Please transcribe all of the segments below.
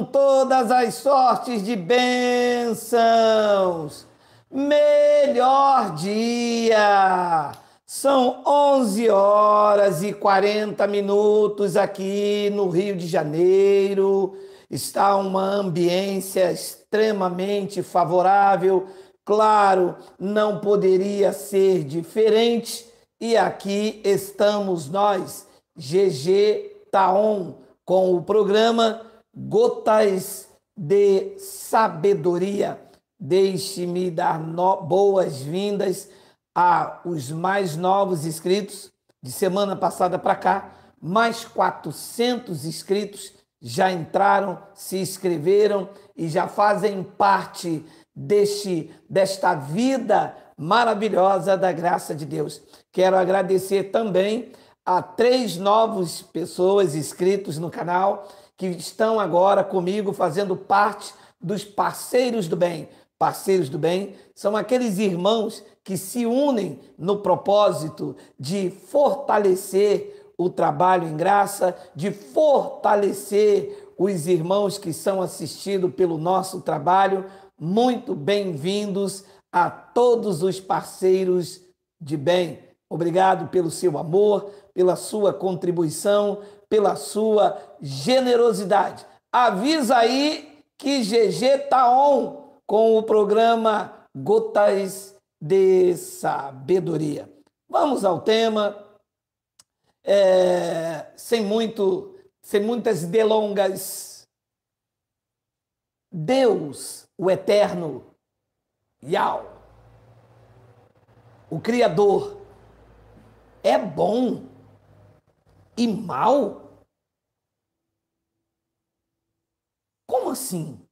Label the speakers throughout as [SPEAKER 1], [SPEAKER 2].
[SPEAKER 1] com todas as sortes de bênçãos. Melhor dia! São 11 horas e 40 minutos aqui no Rio de Janeiro. Está uma ambiência extremamente favorável. Claro, não poderia ser diferente. E aqui estamos nós, GG Taon, com o programa gotas de sabedoria. Deixe-me dar boas-vindas a os mais novos inscritos de semana passada para cá. Mais 400 inscritos já entraram, se inscreveram e já fazem parte deste desta vida maravilhosa da graça de Deus. Quero agradecer também a três novas pessoas inscritos no canal que estão agora comigo fazendo parte dos parceiros do bem. Parceiros do bem são aqueles irmãos que se unem no propósito de fortalecer o trabalho em graça, de fortalecer os irmãos que são assistidos pelo nosso trabalho. Muito bem-vindos a todos os parceiros de bem. Obrigado pelo seu amor, pela sua contribuição, pela sua generosidade. Avisa aí que GG tá on com o programa Gotas de Sabedoria. Vamos ao tema. É, sem muito, sem muitas delongas. Deus, o eterno Yao, o criador é bom e mal? Como assim?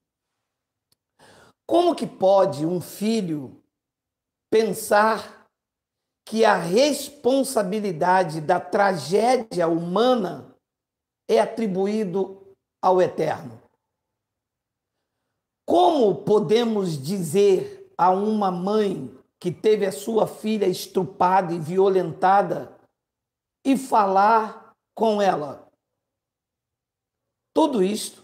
[SPEAKER 1] Como que pode um filho pensar que a responsabilidade da tragédia humana é atribuído ao eterno? Como podemos dizer a uma mãe que teve a sua filha estrupada e violentada e falar com ela. Tudo isto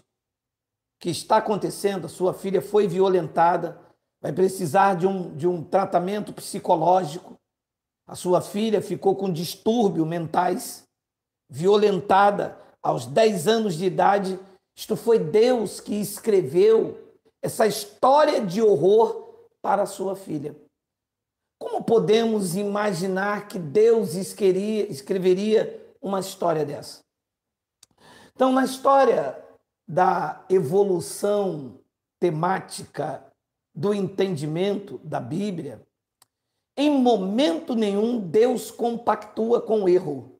[SPEAKER 1] que está acontecendo, a sua filha foi violentada, vai precisar de um, de um tratamento psicológico. A sua filha ficou com distúrbios mentais, violentada aos 10 anos de idade. Isto foi Deus que escreveu essa história de horror para a sua filha. Como podemos imaginar que Deus escreveria uma história dessa. Então, na história da evolução temática do entendimento da Bíblia, em momento nenhum Deus compactua com o erro.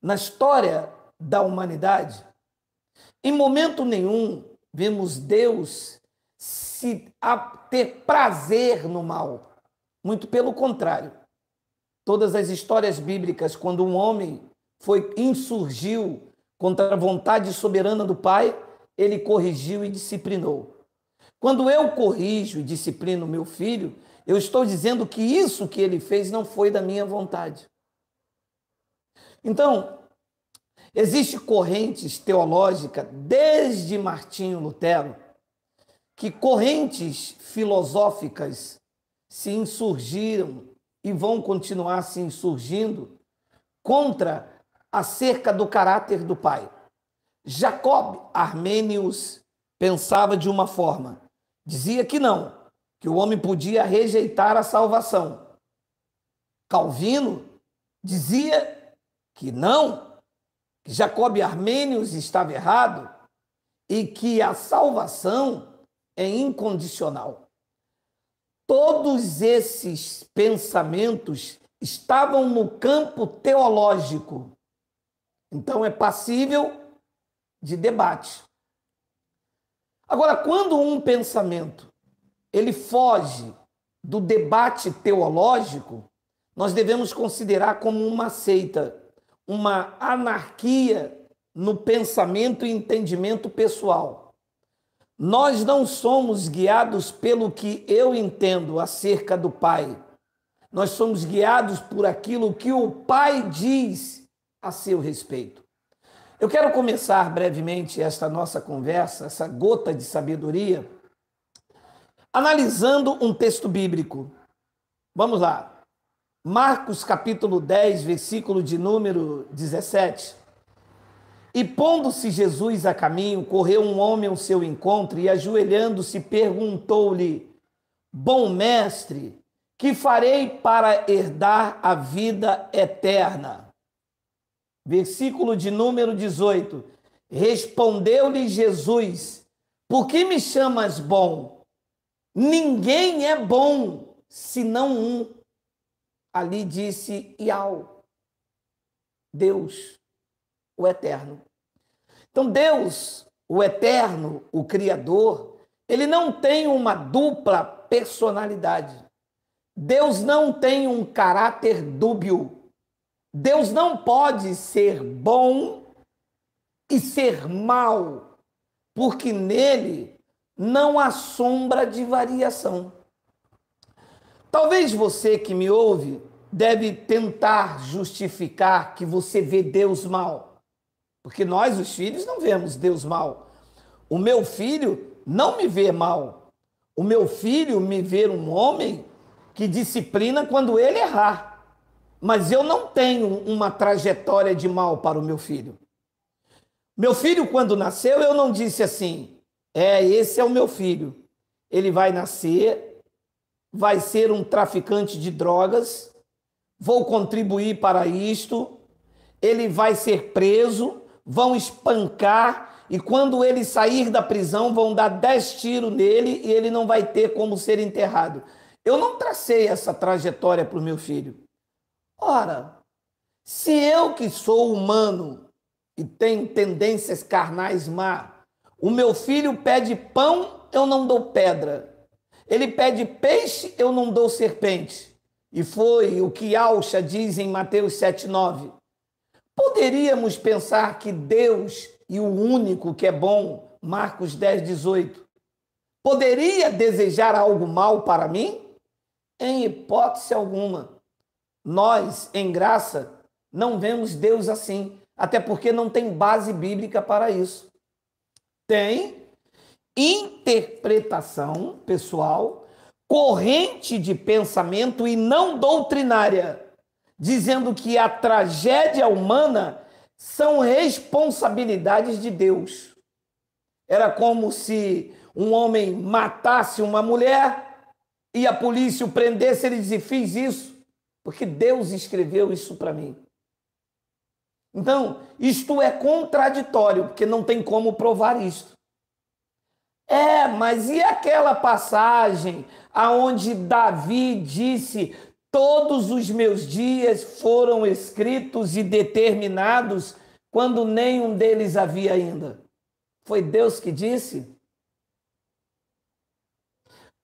[SPEAKER 1] Na história da humanidade, em momento nenhum vemos Deus se a, ter prazer no mal. Muito pelo contrário todas as histórias bíblicas, quando um homem foi insurgiu contra a vontade soberana do Pai, ele corrigiu e disciplinou. Quando eu corrijo e disciplino meu filho, eu estou dizendo que isso que ele fez não foi da minha vontade. Então, Existem correntes teológicas desde Martinho Lutero que correntes filosóficas se insurgiram e vão continuar assim surgindo contra acerca do caráter do pai. Jacob Armênios pensava de uma forma, dizia que não, que o homem podia rejeitar a salvação. Calvino dizia que não, que Jacob Armênios estava errado e que a salvação é incondicional. Todos esses pensamentos estavam no campo teológico. Então é passível de debate. Agora, quando um pensamento ele foge do debate teológico, nós devemos considerar como uma seita, uma anarquia no pensamento e entendimento pessoal. Nós não somos guiados pelo que eu entendo acerca do Pai. Nós somos guiados por aquilo que o Pai diz a seu respeito. Eu quero começar brevemente esta nossa conversa, essa gota de sabedoria, analisando um texto bíblico. Vamos lá. Marcos capítulo 10, versículo de número 17. E pondo-se Jesus a caminho, correu um homem ao seu encontro e, ajoelhando-se, perguntou-lhe: Bom mestre, que farei para herdar a vida eterna? Versículo de número 18. Respondeu-lhe Jesus: Por que me chamas bom? Ninguém é bom senão um. Ali disse Iau, Deus o eterno. Então, Deus, o eterno, o Criador, ele não tem uma dupla personalidade. Deus não tem um caráter dúbio. Deus não pode ser bom e ser mal, porque nele não há sombra de variação. Talvez você que me ouve deve tentar justificar que você vê Deus mal. Porque nós, os filhos, não vemos Deus mal. O meu filho não me vê mal. O meu filho me vê um homem que disciplina quando ele errar. Mas eu não tenho uma trajetória de mal para o meu filho. Meu filho, quando nasceu, eu não disse assim: é, esse é o meu filho. Ele vai nascer, vai ser um traficante de drogas, vou contribuir para isto, ele vai ser preso vão espancar e quando ele sair da prisão vão dar dez tiros nele e ele não vai ter como ser enterrado. Eu não tracei essa trajetória para o meu filho. Ora, se eu que sou humano e tenho tendências carnais má, o meu filho pede pão, eu não dou pedra. Ele pede peixe, eu não dou serpente. E foi o que Alcha diz em Mateus 7,9. Poderíamos pensar que Deus e o único que é bom, Marcos 10, 18, poderia desejar algo mal para mim? Em hipótese alguma. Nós, em graça, não vemos Deus assim, até porque não tem base bíblica para isso. Tem interpretação pessoal, corrente de pensamento e não doutrinária dizendo que a tragédia humana são responsabilidades de Deus. Era como se um homem matasse uma mulher e a polícia o prendesse, ele dizia: Fiz isso porque Deus escreveu isso para mim. Então, isto é contraditório, porque não tem como provar isto. É, mas e aquela passagem aonde Davi disse: Todos os meus dias foram escritos e determinados quando nenhum deles havia ainda. Foi Deus que disse?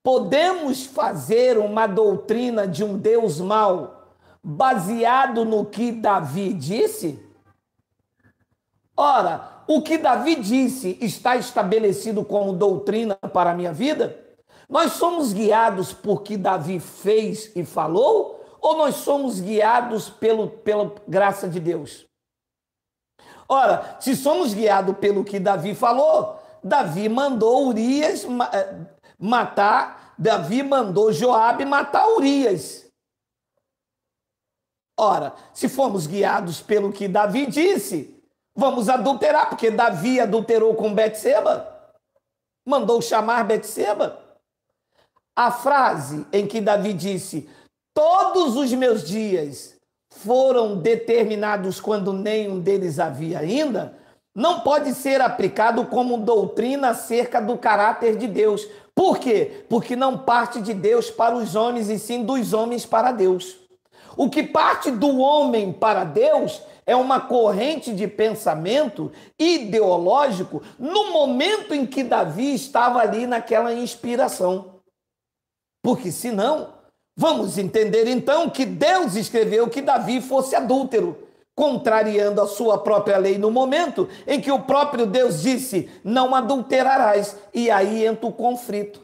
[SPEAKER 1] Podemos fazer uma doutrina de um Deus mau baseado no que Davi disse? Ora, o que Davi disse está estabelecido como doutrina para a minha vida? Nós somos guiados por que Davi fez e falou, ou nós somos guiados pelo, pela graça de Deus? Ora, se somos guiados pelo que Davi falou, Davi mandou Urias eh, matar, Davi mandou Joabe matar Urias. Ora, se formos guiados pelo que Davi disse, vamos adulterar, porque Davi adulterou com Betseba, mandou chamar Betseba. A frase em que Davi disse: Todos os meus dias foram determinados quando nenhum deles havia ainda, não pode ser aplicado como doutrina acerca do caráter de Deus. Por quê? Porque não parte de Deus para os homens, e sim dos homens para Deus. O que parte do homem para Deus é uma corrente de pensamento ideológico no momento em que Davi estava ali naquela inspiração. Porque senão, vamos entender então que Deus escreveu que Davi fosse adúltero, contrariando a sua própria lei no momento em que o próprio Deus disse: "Não adulterarás", e aí entra o conflito.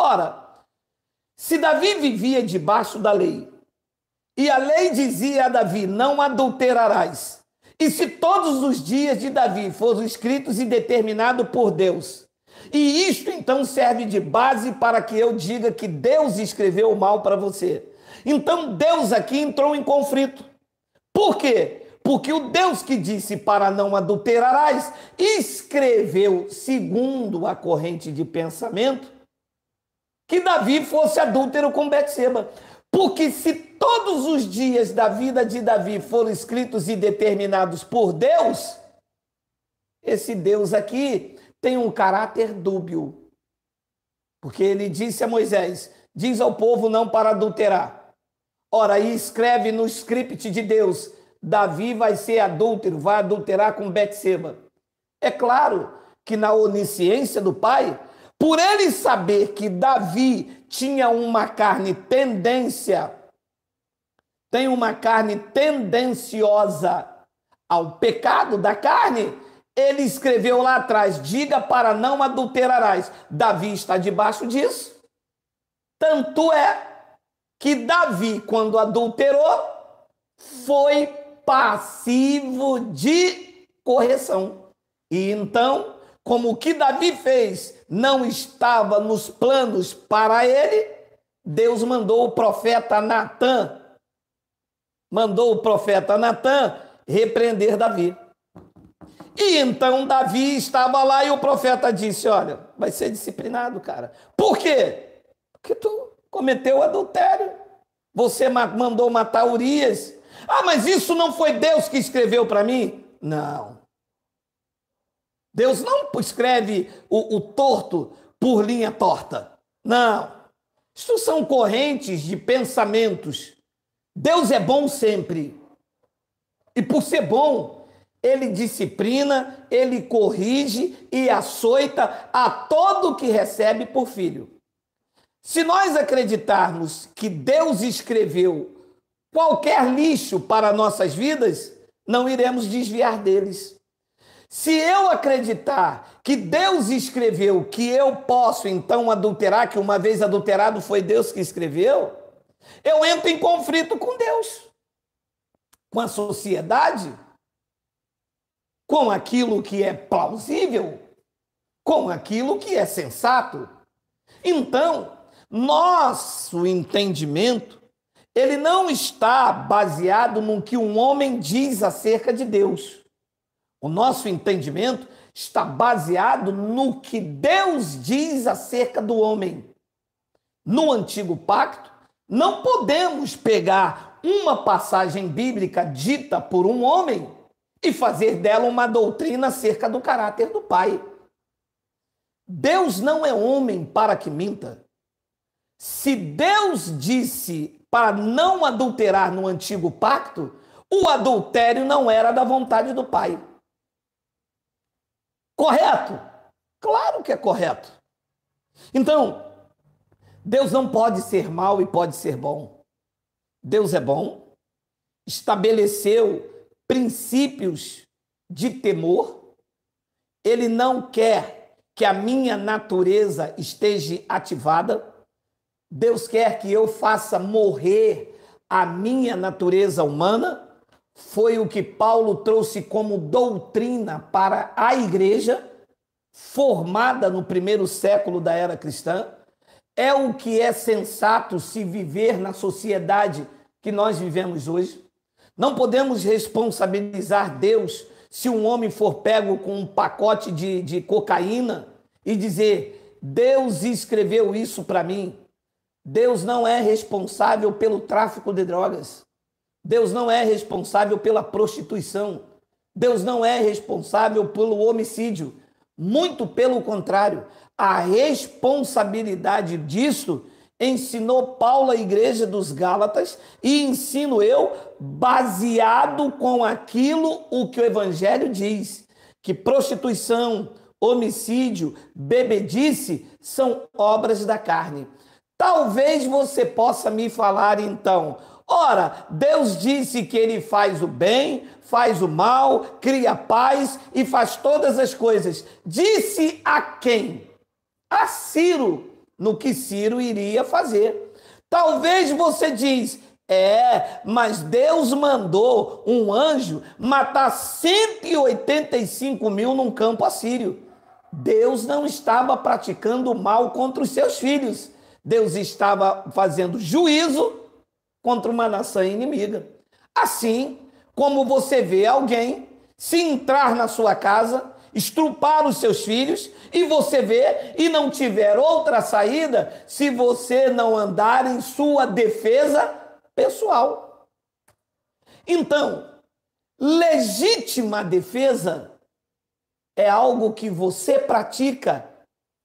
[SPEAKER 1] Ora, se Davi vivia debaixo da lei, e a lei dizia a Davi: "Não adulterarás", e se todos os dias de Davi fossem escritos e determinados por Deus, e isto então serve de base para que eu diga que Deus escreveu o mal para você. Então Deus aqui entrou em conflito. Por quê? Porque o Deus que disse para não adulterarás, escreveu, segundo a corrente de pensamento, que Davi fosse adúltero com Betseba. Porque se todos os dias da vida de Davi foram escritos e determinados por Deus, esse Deus aqui tem um caráter dúbio. Porque ele disse a Moisés: diz ao povo não para adulterar. Ora, e escreve no script de Deus: Davi vai ser adúltero, vai adulterar com Betseba. É claro que na onisciência do pai, por ele saber que Davi tinha uma carne tendência, tem uma carne tendenciosa ao pecado da carne, ele escreveu lá atrás: diga para não adulterarás. Davi está debaixo disso. Tanto é que Davi, quando adulterou, foi passivo de correção. E então, como o que Davi fez não estava nos planos para ele, Deus mandou o profeta Natan, mandou o profeta Natan repreender Davi. E então Davi estava lá e o profeta disse: Olha, vai ser disciplinado, cara. Por quê? Porque tu cometeu adultério. Você mandou matar Urias. Ah, mas isso não foi Deus que escreveu para mim? Não. Deus não escreve o, o torto por linha torta. Não. Isso são correntes de pensamentos. Deus é bom sempre. E por ser bom, ele disciplina, ele corrige e açoita a todo que recebe por filho. Se nós acreditarmos que Deus escreveu qualquer lixo para nossas vidas, não iremos desviar deles. Se eu acreditar que Deus escreveu que eu posso então adulterar, que uma vez adulterado foi Deus que escreveu, eu entro em conflito com Deus, com a sociedade com aquilo que é plausível, com aquilo que é sensato. Então, nosso entendimento, ele não está baseado no que um homem diz acerca de Deus. O nosso entendimento está baseado no que Deus diz acerca do homem. No antigo pacto, não podemos pegar uma passagem bíblica dita por um homem e fazer dela uma doutrina acerca do caráter do Pai. Deus não é homem para que minta. Se Deus disse para não adulterar no antigo pacto, o adultério não era da vontade do Pai. Correto? Claro que é correto. Então, Deus não pode ser mal e pode ser bom. Deus é bom, estabeleceu princípios de temor, ele não quer que a minha natureza esteja ativada, Deus quer que eu faça morrer a minha natureza humana, foi o que Paulo trouxe como doutrina para a igreja, formada no primeiro século da era cristã. É o que é sensato se viver na sociedade que nós vivemos hoje. Não podemos responsabilizar Deus se um homem for pego com um pacote de, de cocaína e dizer: Deus escreveu isso para mim. Deus não é responsável pelo tráfico de drogas. Deus não é responsável pela prostituição. Deus não é responsável pelo homicídio. Muito pelo contrário, a responsabilidade disso ensinou Paulo a igreja dos Gálatas e ensino eu baseado com aquilo o que o evangelho diz, que prostituição, homicídio, bebedice são obras da carne. Talvez você possa me falar então, Ora, Deus disse que ele faz o bem, faz o mal, cria paz e faz todas as coisas. Disse a quem? A Ciro, no que Ciro iria fazer. Talvez você diz, é, mas Deus mandou um anjo matar 185 mil num campo assírio. Deus não estava praticando mal contra os seus filhos. Deus estava fazendo juízo contra uma nação inimiga. Assim como você vê alguém se entrar na sua casa estrupar os seus filhos e você vê e não tiver outra saída se você não andar em sua defesa pessoal. Então, legítima defesa é algo que você pratica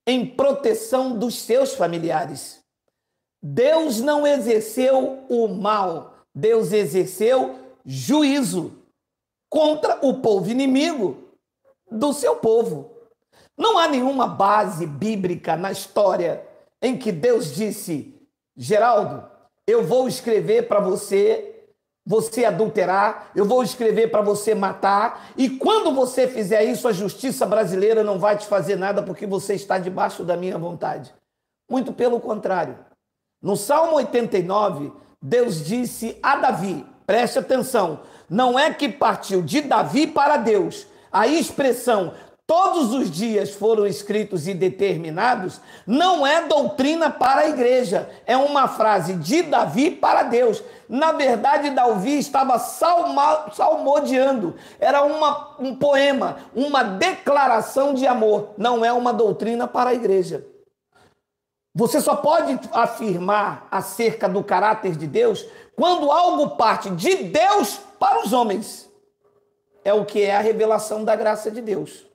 [SPEAKER 1] em proteção dos seus familiares. Deus não exerceu o mal, Deus exerceu juízo contra o povo inimigo do seu povo. Não há nenhuma base bíblica na história em que Deus disse: Geraldo, eu vou escrever para você você adulterar, eu vou escrever para você matar, e quando você fizer isso, a justiça brasileira não vai te fazer nada porque você está debaixo da minha vontade. Muito pelo contrário. No Salmo 89, Deus disse a Davi: preste atenção, não é que partiu de Davi para Deus, a expressão todos os dias foram escritos e determinados, não é doutrina para a igreja, é uma frase de Davi para Deus. Na verdade, Davi estava salma, salmodiando, era uma, um poema, uma declaração de amor, não é uma doutrina para a igreja. Você só pode afirmar acerca do caráter de Deus quando algo parte de Deus para os homens é o que é a revelação da graça de Deus.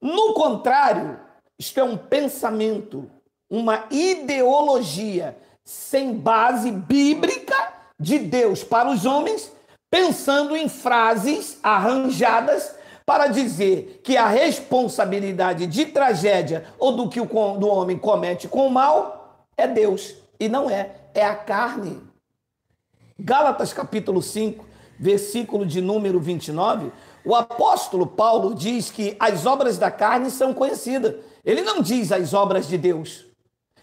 [SPEAKER 1] No contrário, isto é um pensamento, uma ideologia sem base bíblica de Deus para os homens, pensando em frases arranjadas para dizer que a responsabilidade de tragédia ou do que o do homem comete com o mal é Deus e não é, é a carne. Gálatas capítulo 5, versículo de número 29, o apóstolo Paulo diz que as obras da carne são conhecidas. Ele não diz as obras de Deus.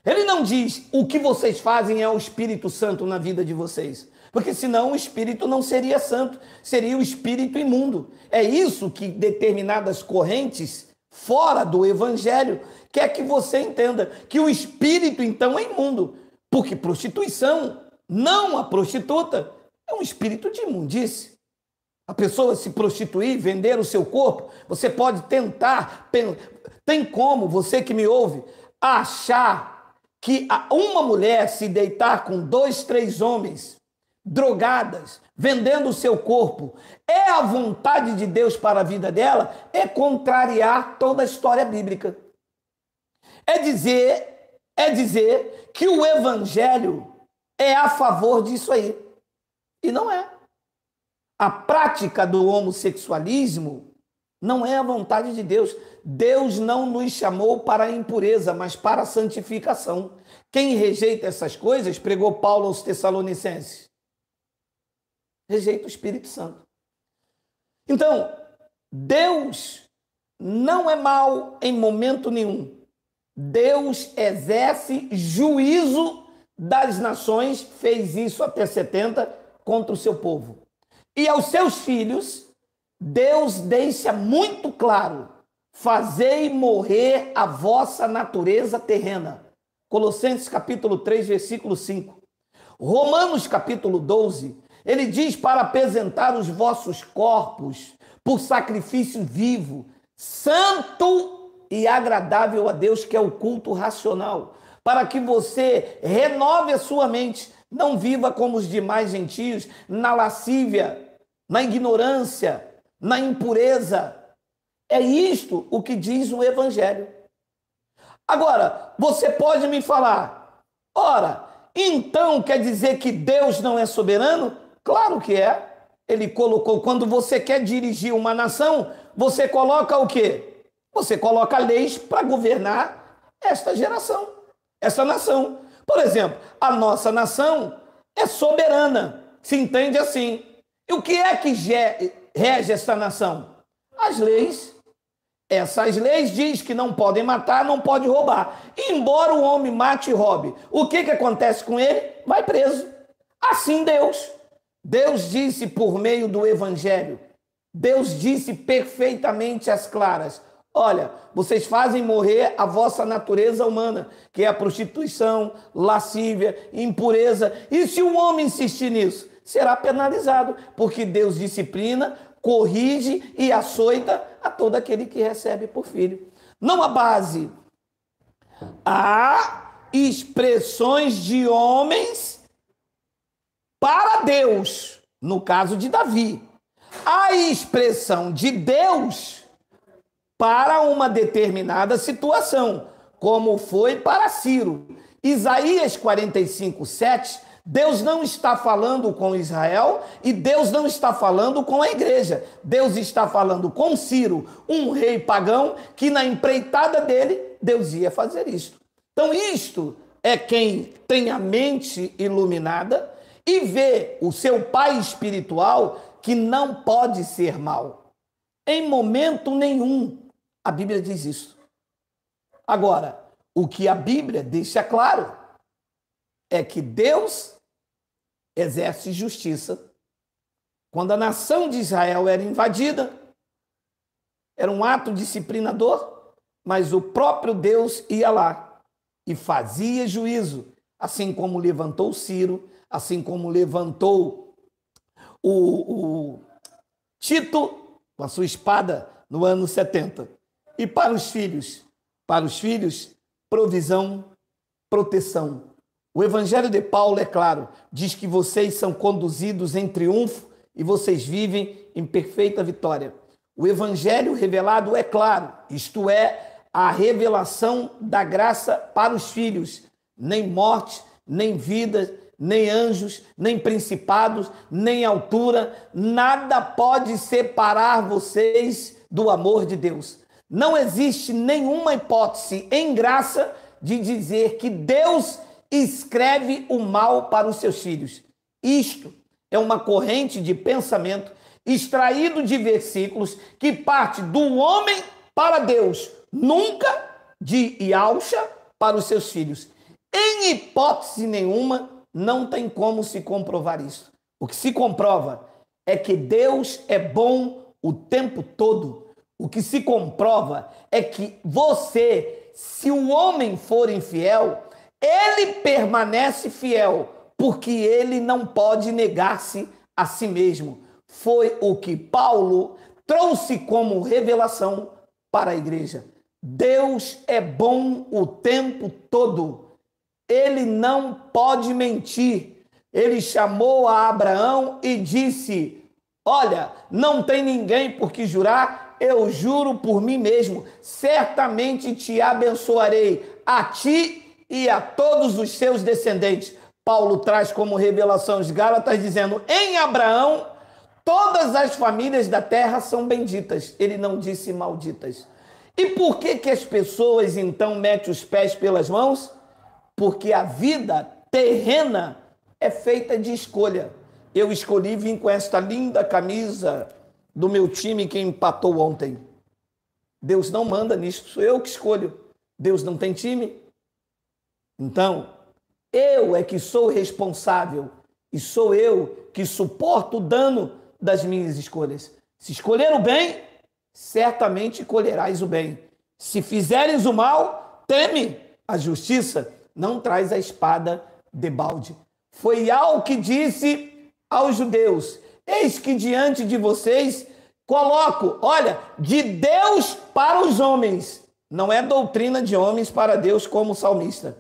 [SPEAKER 1] Ele não diz o que vocês fazem é o Espírito Santo na vida de vocês. Porque senão o espírito não seria santo, seria o espírito imundo. É isso que determinadas correntes fora do evangelho quer que você entenda, que o espírito então é imundo, porque prostituição não a prostituta, é um espírito de imundície. A pessoa se prostituir, vender o seu corpo, você pode tentar, tem como, você que me ouve, achar que uma mulher se deitar com dois, três homens, drogadas, vendendo o seu corpo, é a vontade de Deus para a vida dela, é contrariar toda a história bíblica. É dizer, é dizer que o evangelho é a favor disso aí. E não é. A prática do homossexualismo não é a vontade de Deus. Deus não nos chamou para a impureza, mas para a santificação. Quem rejeita essas coisas, pregou Paulo aos Tessalonicenses, rejeita o Espírito Santo. Então, Deus não é mal em momento nenhum. Deus exerce juízo das nações, fez isso até 70 contra o seu povo. E aos seus filhos, Deus deixa muito claro: fazei morrer a vossa natureza terrena. Colossenses capítulo 3, versículo 5. Romanos capítulo 12, ele diz para apresentar os vossos corpos por sacrifício vivo, santo e agradável a Deus, que é o culto racional, para que você renove a sua mente não viva como os demais gentios, na lascívia, na ignorância, na impureza. É isto o que diz o Evangelho. Agora, você pode me falar, ora, então quer dizer que Deus não é soberano? Claro que é. Ele colocou, quando você quer dirigir uma nação, você coloca o quê? Você coloca leis para governar esta geração, esta nação. Por exemplo, a nossa nação é soberana, se entende assim. E o que é que rege esta nação? As leis. Essas leis diz que não podem matar, não pode roubar. Embora o homem mate e roube, o que, que acontece com ele? Vai preso. Assim Deus. Deus disse por meio do evangelho. Deus disse perfeitamente às claras: Olha, vocês fazem morrer a vossa natureza humana, que é a prostituição, lascívia, impureza. E se o um homem insistir nisso, será penalizado, porque Deus disciplina, corrige e açoita a todo aquele que recebe por filho. Não há base. Há expressões de homens para Deus, no caso de Davi. A expressão de Deus para uma determinada situação, como foi para Ciro. Isaías 45, 7, Deus não está falando com Israel e Deus não está falando com a igreja. Deus está falando com Ciro, um rei pagão, que na empreitada dele, Deus ia fazer isto. Então, isto é quem tem a mente iluminada e vê o seu pai espiritual que não pode ser mal. Em momento nenhum a Bíblia diz isso. Agora, o que a Bíblia deixa claro é que Deus exerce justiça. Quando a nação de Israel era invadida, era um ato disciplinador, mas o próprio Deus ia lá e fazia juízo, assim como levantou Ciro, assim como levantou o, o Tito com a sua espada no ano 70. E para os filhos? Para os filhos, provisão, proteção. O Evangelho de Paulo, é claro, diz que vocês são conduzidos em triunfo e vocês vivem em perfeita vitória. O Evangelho revelado é claro, isto é, a revelação da graça para os filhos. Nem morte, nem vida, nem anjos, nem principados, nem altura, nada pode separar vocês do amor de Deus. Não existe nenhuma hipótese em graça de dizer que Deus escreve o mal para os seus filhos. Isto é uma corrente de pensamento extraído de versículos que parte do homem para Deus, nunca de Yalcha para os seus filhos. Em hipótese nenhuma, não tem como se comprovar isso. O que se comprova é que Deus é bom o tempo todo o que se comprova é que você, se o homem for infiel, ele permanece fiel, porque ele não pode negar-se a si mesmo. Foi o que Paulo trouxe como revelação para a igreja. Deus é bom o tempo todo. Ele não pode mentir. Ele chamou a Abraão e disse: Olha, não tem ninguém por que jurar eu juro por mim mesmo, certamente te abençoarei a ti e a todos os seus descendentes. Paulo traz como revelação os Gálatas, dizendo: em Abraão, todas as famílias da terra são benditas. Ele não disse malditas. E por que, que as pessoas então metem os pés pelas mãos? Porque a vida terrena é feita de escolha. Eu escolhi vir com esta linda camisa do meu time que empatou ontem. Deus não manda nisso, sou eu que escolho. Deus não tem time. Então, eu é que sou responsável e sou eu que suporto o dano das minhas escolhas. Se escolher o bem, certamente colherás o bem. Se fizeres o mal, teme a justiça, não traz a espada de balde. Foi Al que disse aos judeus: Eis que diante de vocês coloco, olha, de Deus para os homens. Não é doutrina de homens para Deus, como salmista.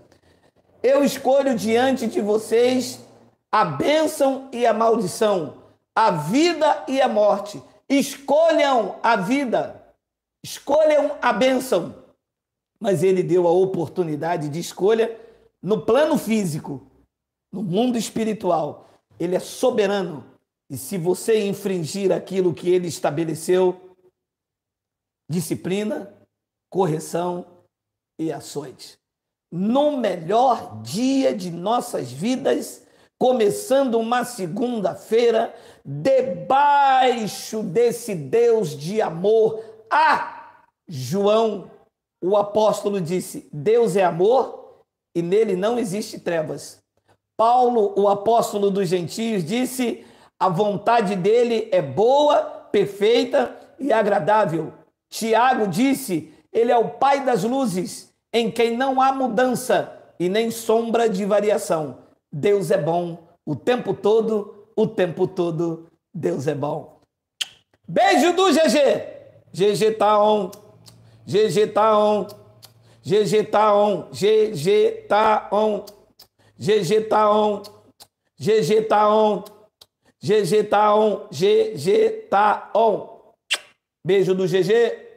[SPEAKER 1] Eu escolho diante de vocês a bênção e a maldição, a vida e a morte. Escolham a vida, escolham a bênção. Mas ele deu a oportunidade de escolha no plano físico, no mundo espiritual. Ele é soberano. E se você infringir aquilo que ele estabeleceu, disciplina, correção e açoite. No melhor dia de nossas vidas, começando uma segunda-feira, debaixo desse Deus de amor, ah, João, o apóstolo, disse: Deus é amor e nele não existe trevas. Paulo, o apóstolo dos gentios, disse: a vontade dele é boa, perfeita e agradável. Tiago disse: Ele é o Pai das luzes, em quem não há mudança e nem sombra de variação. Deus é bom o tempo todo, o tempo todo, Deus é bom. Beijo do GG! GG tá on, GG tá on, GG tá on, GG tá on, GG tá on, GG tá on. GG tá on. GG tá on. GG tá on. Beijo do GG.